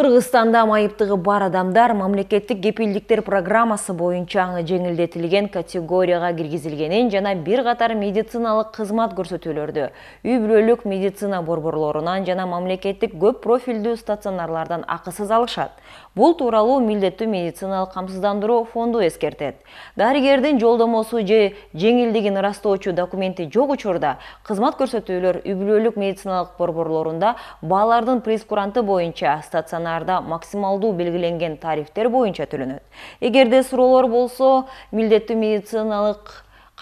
кыргызстанда майыптыгы бар адамдар мамлекеттик кепилдиктер программасы боюнча жеңилдетилген категорияга киргизилгенин жана бир катар медициналык кызмат көрсөтүүлөрдү үй бүлөлүк медицина борборлорунан жана мамлекеттик көп профилдүү стационарлардан акысыз алышат бул тууралуу милдеттүү медициналык камсыздандыруу фонду эскертет дарыгердин жолдомосу же жеңилдигин ырастоочу документи жок учурда кызмат көрсөтүүлөр үй бүлөлүк медициналык борборлорунда баалардын прескуранты боюнча стационар да максималдуу белгиленген тарифтер боюнча төлөнөт эгерде суроолор болсо милдеттүү медициналык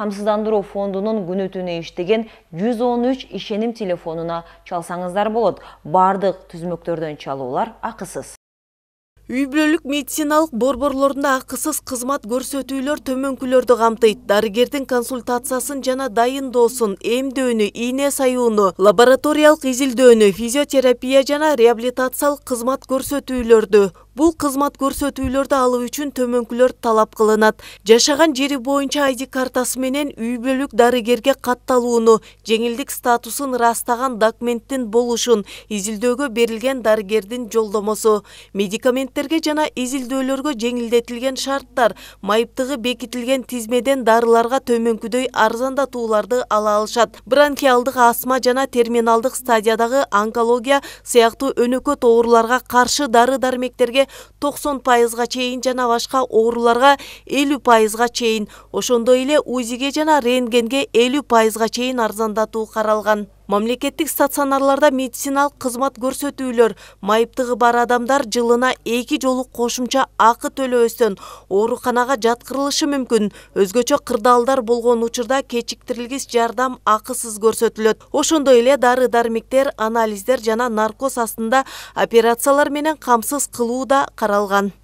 камсыздандыруу фондунун күнү түнү иштеген 113 ишеним телефонуна чалсаңыздар болот бардык түзмөктөрдөн чалуулар акысыз үй медициналық медициналық борборлорунда акысыз кызмат көрсөтүүлөр төмөнкүлөрдү камтыйт дарыгердин консультациясын жана дайын дайындоосун эмдөөнү ийне лабораториялық лабораториялык изилдөөнү физиотерапия жана реабилитациялық қызмат көрсөтүүлөрдү бул кызмат көрсөтүүлөрдү алуу үчүн төмөнкүлөр талап кылынат жашаган жери боюнча айди картасы менен үй дарыгерге катталууну жеңилдик статусун ырастаган документтин болушун изилдөөгө берилген дарыгердин жолдомосу медикаменттерге жана изилдөөлөргө жеңилдетилген шарттар майыптыгы бекитилген тизмеден дарыларга төмөнкүдөй арзандатууларды ала алышат бронхиалдык астма жана терминалдык стадиядагы онкология сыяктуу өнөкөт ооруларга каршы дары дармектерге токсон пайызга чейин жана башка ооруларга элүү пайызга чейин ошондой эле узиге жана рентгенге элүү пайызга чейин арзандатуу каралган мамлекеттик стационарларда медициналык кызмат көрсөтүүлөр майыптыгы бар адамдар жылына эки жолу кошумча акы төлөбөстөн ооруканага жаткырылышы мүмкүн өзгөчө кырдаалдар болгон учурда кечиктирилгис жардам акысыз көрсөтүлөт ошондой эле дары дармектер анализдер жана наркоз астында операциялар менен камсыз кылуу да каралган